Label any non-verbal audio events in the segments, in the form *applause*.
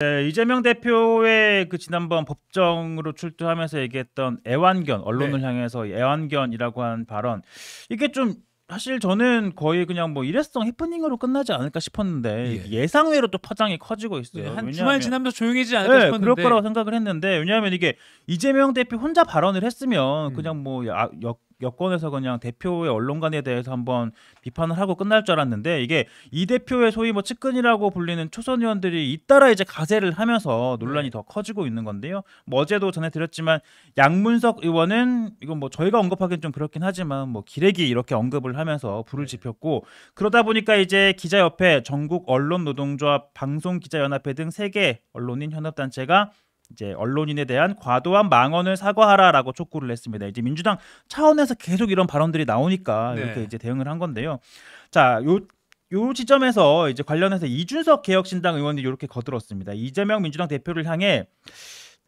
네, 이재명 대표의 그 지난번 법정으로 출두하면서 얘기했던 애완견 언론을 네. 향해서 애완견이라고 한 발언 이게 좀 사실 저는 거의 그냥 뭐 일회성 해프닝으로 끝나지 않을까 싶었는데 예. 상외로또 파장이 커지고 있어요. 네, 한 주말 지나면서 조용해지지 않을까 네, 싶었는데 그럴 거라고 생각을 했는데 왜냐하면 이게 이재명 대표 혼자 발언을 했으면 음. 그냥 뭐 야, 역, 여권에서 그냥 대표의 언론관에 대해서 한번 비판을 하고 끝날 줄 알았는데 이게 이 대표의 소위 뭐 측근이라고 불리는 초선 의원들이 잇따라 이제 가세를 하면서 논란이 네. 더 커지고 있는 건데요. 뭐 어제도 전해드렸지만 양문석 의원은 이건 뭐 저희가 언급하기엔좀 그렇긴 하지만 뭐 기레기 이렇게 언급을 하면서 불을 네. 지폈고 그러다 보니까 이제 기자협회, 전국 언론노동조합, 방송기자연합회 등 세 개 언론인 현업단체가 이제 언론인에 대한 과도한 망언을 사과하라라고 촉구를 했습니다. 이제 민주당 차원에서 계속 이런 발언들이 나오니까 네. 이렇게 네. 이제 대응을 한 건데요. 자, 요 요 지점에서 이제 관련해서 이준석 개혁신당 의원이 이렇게 거들었습니다. 이재명 민주당 대표를 향해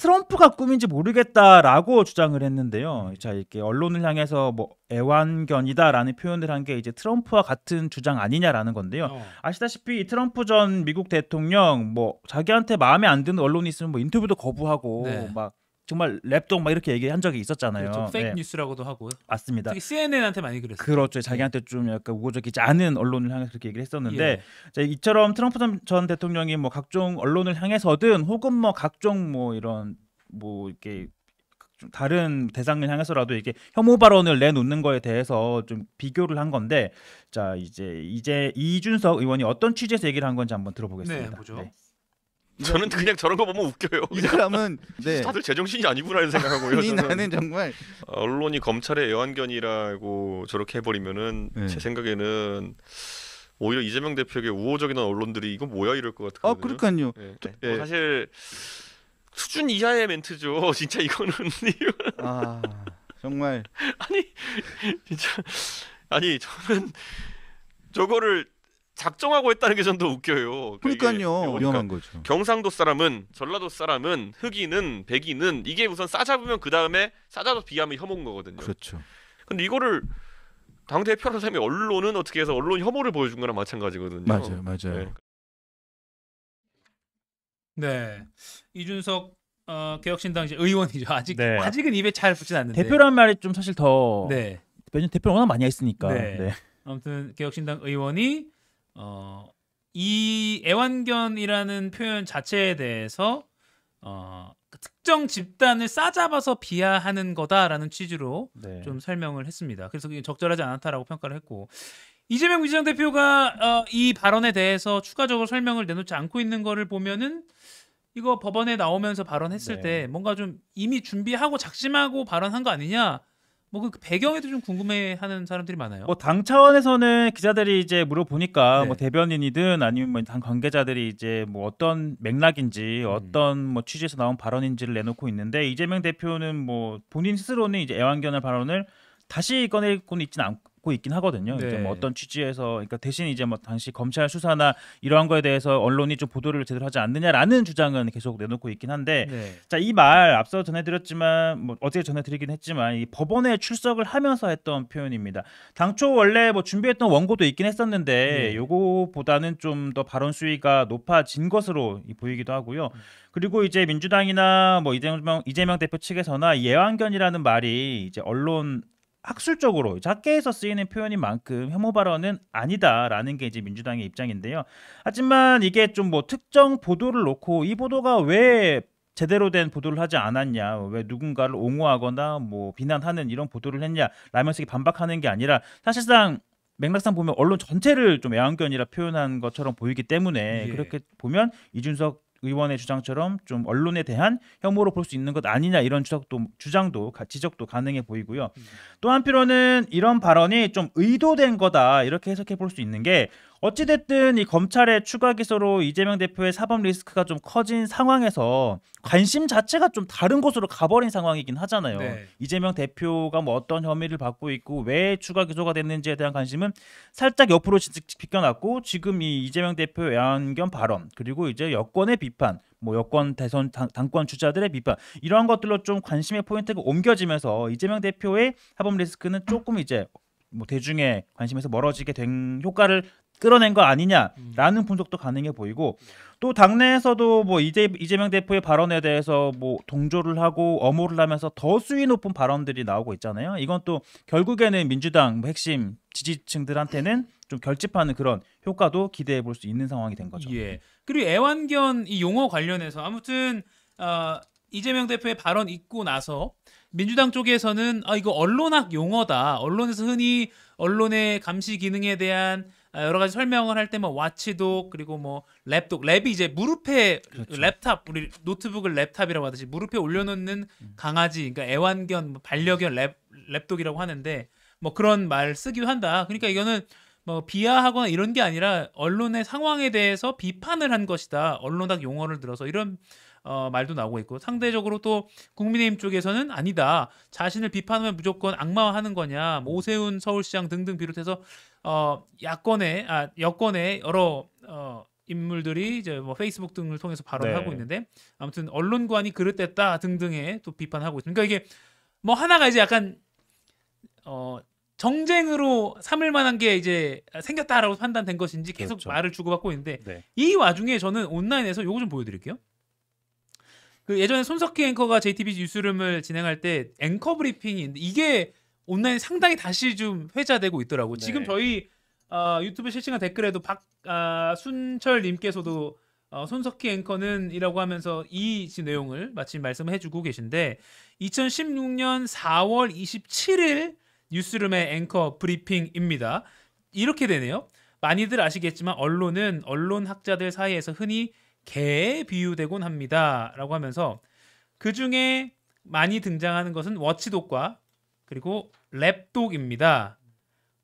트럼프가 꿈인지 모르겠다라고 주장을 했는데요. 자, 이렇게 언론을 향해서 뭐 애완견이다라는 표현을 한 게 이제 트럼프와 같은 주장 아니냐라는 건데요. 어. 아시다시피 트럼프 전 미국 대통령 뭐 자기한테 마음에 안 드는 언론이 있으면 뭐 인터뷰도 거부하고 네. 막 정말 랩동 막 이렇게 얘기한 적이 있었잖아요. 그렇죠. 페이크 뉴스라고도 하고. 맞습니다. 특히 CNN한테 많이 그랬어요. 그렇죠. 네. 자기한테 좀 약간 우호적이지 않은 언론을 향해 서 그렇게 얘기를 했었는데 예. 이처럼 트럼프 전 대통령이 뭐 각종 언론을 향해서든 혹은 뭐 각종 뭐 이런 뭐 이렇게 다른 대상을 향해서라도 이게 혐오 발언을 내놓는 거에 대해서 좀 비교를 한 건데 자 이제 이제 이준석 의원이 어떤 취지에서 얘기를 한 건지 한번 들어보겠습니다. 네, 보죠. 네. *laughs* 저는 그냥 저런 거 보면 웃겨요. 이 사람은 *laughs* 네. 다들 제정신이 아니구나라는 생각하고요. 아니 저는. 나는 정말 아, 언론이 검찰의 애완견이라고 저렇게 해버리면은 네. 제 생각에는 오히려 이재명 대표에게 우호적인 언론들이 이건 뭐야 이럴 것같거요아 그러니까요. 네. 네. 뭐 예. 사실 수준 이하의 멘트죠. *laughs* 진짜 이거는 아 정말 아니 진짜 아니 저는 저거를 작정하고 했다는 게 전 더 웃겨요. 그러니까 그러니까요. 그러니까 위험한 거죠. 경상도 사람은 전라도 사람은 흑인은 백인은 이게 우선 싸잡으면 그 다음에 싸잡아 비하면 혐오인 거거든요. 그렇죠. 근데 이거를 당 대표라는 사람이 언론은 어떻게 해서 언론 혐오를 보여준 거랑 마찬가지거든요. 맞아요, 맞아요. 네, 네. 이준석 어, 개혁신당 의원이죠. 아직 네. 아직은 입에 잘 붙진 않는데 대표란 말이 좀 사실 더 네. 대표는 워낙 많이 했으니까. 네. 네. 아무튼 개혁신당 의원이 어, 이 애완견이라는 표현 자체에 대해서 어, 특정 집단을 싸잡아서 비하하는 거다라는 취지로 네. 좀 설명을 했습니다. 그래서 적절하지 않았다라고 평가를 했고 이재명 민주당 대표가 어, 이 발언에 대해서 추가적으로 설명을 내놓지 않고 있는 거를 보면은 이거 법원에 나오면서 발언했을 네. 때 뭔가 좀 이미 준비하고 작심하고 발언한 거 아니냐 뭐그 배경에도 좀 궁금해하는 사람들이 많아요. 뭐 당 차원에서는 기자들이 이제 물어보니까 네. 뭐 대변인이든 아니면 뭐당 관계자들이 이제 뭐 어떤 맥락인지 음. 어떤 뭐 취지에서 나온 발언인지를 내놓고 있는데 이재명 대표는 뭐 본인 스스로는 이제 애완견의 발언을 다시 꺼내고는 있지는 고 있긴 하거든요. 네. 이제 뭐 네. 어떤 취지에서 그러니까 대신 이제 뭐 당시 검찰 수사나 이러한 거에 대해서 언론이 좀 보도를 제대로 하지 않느냐라는 주장은 계속 내놓고 있긴 한데 네. 자이 말 앞서 전해드렸지만 뭐 어제 전해드리긴 했지만 이 법원에 출석을 하면서 했던 표현입니다. 당초 원래 뭐 준비했던 원고도 있긴 했었는데 네. 요거보다는 좀 더 발언 수위가 높아진 것으로 보이기도 하고요. 음. 그리고 이제 민주당이나 뭐 이재명 이재명 대표 측에서나 예완견이라는 말이 이제 언론 학술적으로 작게해서 쓰이는 표현인 만큼 혐오 발언은 아니다라는 게 이제 민주당의 입장인데요. 하지만 이게 좀 뭐 특정 보도를 놓고 이 보도가 왜 제대로 된 보도를 하지 않았냐, 왜 누군가를 옹호하거나 뭐 비난하는 이런 보도를 했냐, 라면서 반박하는 게 아니라 사실상 맥락상 보면 언론 전체를 좀 애완견이라 표현한 것처럼 보이기 때문에 예. 그렇게 보면 이준석 의원의 주장처럼 좀 언론에 대한 혐오로 볼 수 있는 것 아니냐 이런 주장도 주장도 지적도 가능해 보이고요. 음. 또 한편으로는 이런 발언이 좀 의도된 거다 이렇게 해석해 볼 수 있는 게 어찌됐든 이 검찰의 추가 기소로 이재명 대표의 사법 리스크가 좀 커진 상황에서 관심 자체가 좀 다른 곳으로 가버린 상황이긴 하잖아요. 네. 이재명 대표가 뭐 어떤 혐의를 받고 있고 왜 추가 기소가 됐는지에 대한 관심은 살짝 옆으로 비껴났고 지금 이 이재명 대표의 안견 발언 그리고 이제 여권의 비판 뭐 여권 대선 당, 권 주자들의 비판 이러한 것들로 좀 관심의 포인트가 옮겨지면서 이재명 대표의 사법 리스크는 조금 이제 뭐 대중의 관심에서 멀어지게 된 효과를 끌어낸 거 아니냐라는 음. 분석도 가능해 보이고 또 당내에서도 뭐 이재, 이재명 대표의 발언에 대해서 뭐 동조를 하고 엄호를 하면서 더 수위 높은 발언들이 나오고 있잖아요. 이건 또 결국에는 민주당 핵심 지지층들한테는 좀 결집하는 그런 효과도 기대해 볼 수 있는 상황이 된 거죠. 예. 그리고 애완견 이 용어 관련해서 아무튼 어, 이재명 대표의 발언 있고 나서 민주당 쪽에서는 아 이거 언론학 용어다. 언론에서 흔히 언론의 감시 기능에 대한 아, 여러 가지 설명을 할 때 뭐 와치독 그리고 뭐 랩독 랩이 이제 무릎에 그렇죠. 랩탑 우리 노트북을 랩탑이라고 하듯이 무릎에 올려놓는 음. 강아지 그러니까 애완견 뭐 반려견 랩 랩독이라고 하는데 뭐 그런 말 쓰기도 한다. 그러니까 이거는 뭐 비하하거나 이런 게 아니라 언론의 상황에 대해서 비판을 한 것이다. 언론학 용어를 들어서 이런 어, 말도 나오고 있고 상대적으로 또 국민의힘 쪽에서는 아니다 자신을 비판하면 무조건 악마화하는 거냐 뭐 오세훈 서울시장 등등 비롯해서 어, 야권의 아 여권의 여러 어, 인물들이 이제 뭐 페이스북 등을 통해서 발언하고 네. 을 있는데 아무튼 언론관이 그릇됐다 등등의 또 비판하고 있습니다. 그러니까 이게 뭐 하나가 이제 약간 어 정쟁으로 삼을 만한 게 이제 생겼다라고 판단된 것인지 계속 그렇죠. 말을 주고받고 있는데 네. 이 와중에 저는 온라인에서 요거 좀 보여드릴게요. 그 예전에 손석희 앵커가 JTBC 뉴스룸을 진행할 때 앵커 브리핑이 있는데 이게 온라인 상당히 다시 좀 회자되고 있더라고. 네. 지금 저희 어, 유튜브 실시간 댓글에도 박순철님께서도 아, 어, 손석희 앵커는이라고 하면서 이 내용을 마침 말씀해주고 계신데 2016년 4월 27일 뉴스룸의 앵커 브리핑입니다. 이렇게 되네요. 많이들 아시겠지만 언론은 언론 학자들 사이에서 흔히 개에 비유되곤 합니다라고 하면서 그 중에 많이 등장하는 것은 워치독과 그리고 랩독입니다.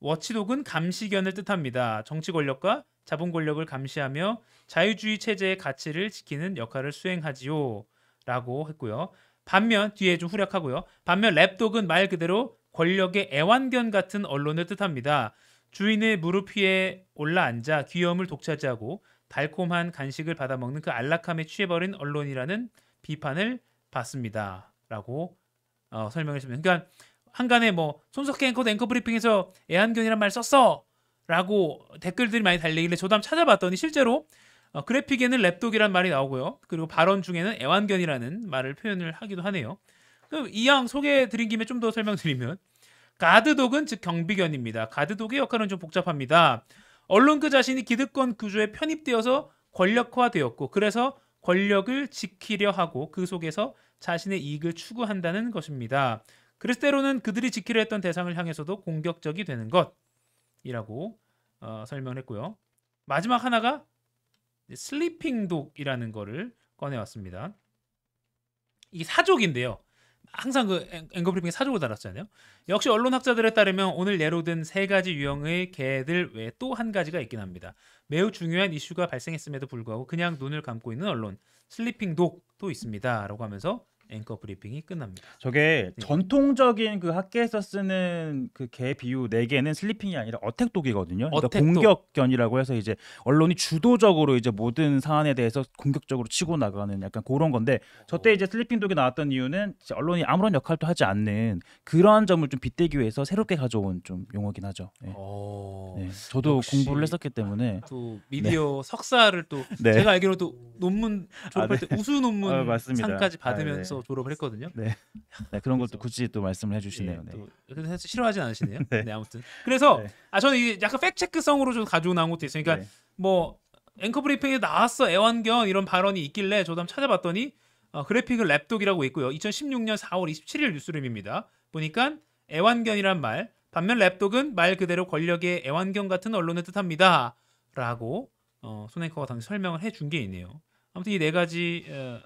워치독은 감시견을 뜻합니다. 정치 권력과 자본 권력을 감시하며 자유주의 체제의 가치를 지키는 역할을 수행하지요. 라고 했고요. 반면 뒤에 좀 후략하고요. 반면 랩독은 말 그대로 권력의 애완견 같은 언론을 뜻합니다. 주인의 무릎 위에 올라앉아 귀여움을 독차지하고 달콤한 간식을 받아먹는 그 안락함에 취해버린 언론이라는 비판을 받습니다. 라고 어, 설명했습니다. 그러니까 한간에 뭐 손석희 앵커도 앵커 브리핑에서 애완견이란 말 썼어 라고 댓글들이 많이 달리길래 저도 한번 찾아봤더니 실제로 어, 그래픽에는 랩독이란 말이 나오고요. 그리고 발언 중에는 애완견이라는 말을 표현을 하기도 하네요. 그럼 이왕 소개해드린 김에 좀 더 설명드리면 가드독은 즉 경비견입니다. 가드독의 역할은 좀 복잡합니다. 언론 그 자신이 기득권 구조에 편입되어서 권력화되었고 그래서 권력을 지키려 하고 그 속에서 자신의 이익을 추구한다는 것입니다. 그래서 때로는 그들이 지키려 했던 대상을 향해서도 공격적이 되는 것이라고 어, 설명했고요. 마지막 하나가 슬리핑 독이라는 거를 꺼내왔습니다. 이 사족인데요. 항상 그 앵거브리핑 사족을 달았잖아요. 역시 언론학자들에 따르면 오늘 예로 든 세 가지 유형의 개들 외에 또 한 가지가 있긴 합니다. 매우 중요한 이슈가 발생했음에도 불구하고 그냥 눈을 감고 있는 언론, 슬리핑 독도 있습니다. 라고 하면서 앵커 브리핑이 끝납니다. 저게 네. 전통적인 그 학계에서 쓰는 그 개 비유 네 개는 슬리핑이 아니라 어택독이거든요. 그러니까 공격견이라고 해서 이제 언론이 주도적으로 이제 모든 사안에 대해서 공격적으로 치고 나가는 약간 그런 건데 저 때 이제 슬리핑 독이 나왔던 이유는 언론이 아무런 역할도 하지 않는 그러한 점을 좀 빗대기 위해서 새롭게 가져온 좀 용어긴 하죠. 네. 어. 네. 저도 공부를 했었기 때문에 또 미디어 네. 석사를 또 네. 제가 알기로도 논문 아, 졸업할 네. 때 우수 논문 어, 상까지 아, 받으면서 해서 졸업을 했거든요. 네. 네 그런 것도 굳이 또 말씀을 해주시네요. 네. 예, 또, 네. 사실 싫어하진 않으시네요. 네. 네. 아무튼 그래서 네. 아 저는 이게 약간 팩체크성으로 좀 가지고 나온 것도 있어요. 그러니까 네. 뭐 앵커 브리핑에 나왔어 애완견 이런 발언이 있길래 저도 한번 찾아봤더니 어, 그래픽은 랩독이라고 있고요. 2016년 4월 27일 뉴스룸입니다. 보니까 애완견이란 말 반면 랩독은 말 그대로 권력의 애완견 같은 언론을 뜻합니다. 라고 어, 손앵커가 당시 설명을 해준 게 있네요. 아무튼 이 네 가지 어,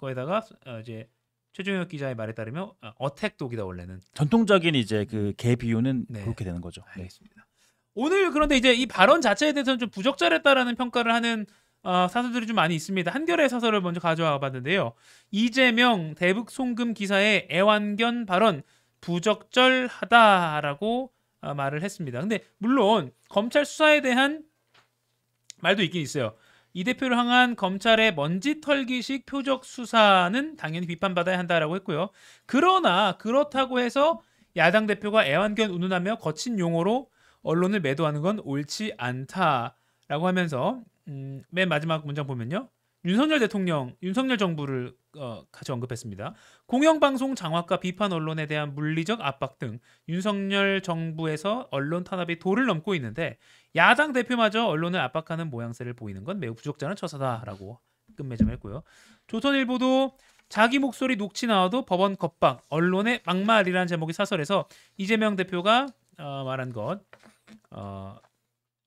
거에다가 어, 이제 최종혁 기자의 말에 따르면 어, 어택 독이다 원래는 전통적인 이제 그개 비유는 네. 그렇게 되는 거죠. 네. 알겠습니다. 오늘 그런데 이제 이 발언 자체에 대해서는 좀 부적절했다라는 평가를 하는 어, 사설들이 좀 많이 있습니다. 한겨레 사설을 먼저 가져와 봤는데요. 이재명 대북 송금 기사의 애완견 발언 부적절하다라고 어, 말을 했습니다. 근데 물론 검찰 수사에 대한 말도 있긴 있어요. 이 대표를 향한 검찰의 먼지 털기식 표적 수사는 당연히 비판받아야 한다라고 했고요. 그러나 그렇다고 해서 야당 대표가 애완견 운운하며 거친 용어로 언론을 매도하는 건 옳지 않다라고 하면서 음, 맨 마지막 문장 보면요. 윤석열 대통령, 윤석열 정부를 어, 같이 언급했습니다. 공영방송 장악과 비판 언론에 대한 물리적 압박 등 윤석열 정부에서 언론 탄압이 도를 넘고 있는데 야당 대표마저 언론을 압박하는 모양새를 보이는 건 매우 부적절한 처사다라고 끝맺음했고요. 조선일보도 자기 목소리 녹취 나와도 법원 겁박 언론의 막말이라는 제목의 사설에서 이재명 대표가 어, 말한 것 어,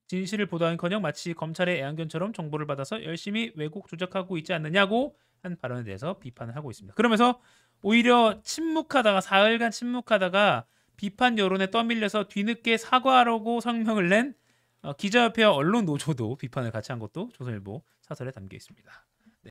진실을 보도한커녕 마치 검찰의 애완견처럼 정보를 받아서 열심히 왜곡 조작하고 있지 않느냐고 한 발언에 대해서 비판을 하고 있습니다. 그러면서 오히려 침묵하다가 사흘간 침묵하다가 비판 여론에 떠밀려서 뒤늦게 사과하라고 성명을 낸 어, 기자협회와 언론 노조도 비판을 같이 한 것도 조선일보 사설에 담겨 있습니다.